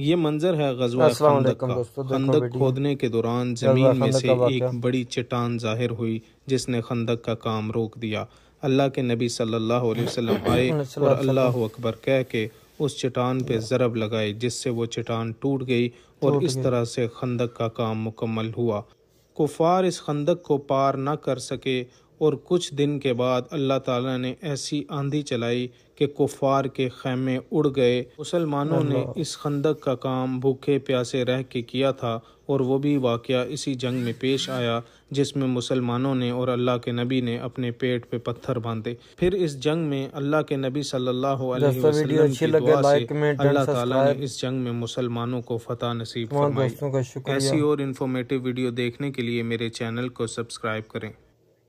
ये मंजर है गजवा खंदक का खंदक खोदने के दौरान जमीन में से एक बड़ी चट्टान जाहिर हुई जिसने खंदक का काम रोक दिया अल्लाह के नबी सल्लल्लाहु अलैहि वसल्लम आए और अल्लाह अकबर कह के उस चट्टान पे ज़रब लगाए जिससे वो चट्टान टूट गई और इस तरह से खंदक का काम मुकम्मल हुआ कुफार इस खंदक को पार न कर सके और कुछ दिन के बाद अल्लाह ताला ने ऐसी आंधी चलाई कि कुफार के खेमे उड़ गए मुसलमानों ने इस खंदक का काम भूखे प्यासे रह के किया था और वो भी वाक़ इसी जंग में पेश आया जिसमें मुसलमानों ने और अल्लाह के नबी ने अपने पेट पे पत्थर बांधे फिर इस जंग में अल्लाह के नबी सल्लल्लाहु अलैहि वसल्लम की दुआ से अल्लाह ताला ने इस जंग में मुसलमानों को फतह नसीब फरमाई ऐसी और इन्फॉर्मेटिव वीडियो देखने के लिए मेरे चैनल को सब्सक्राइब करें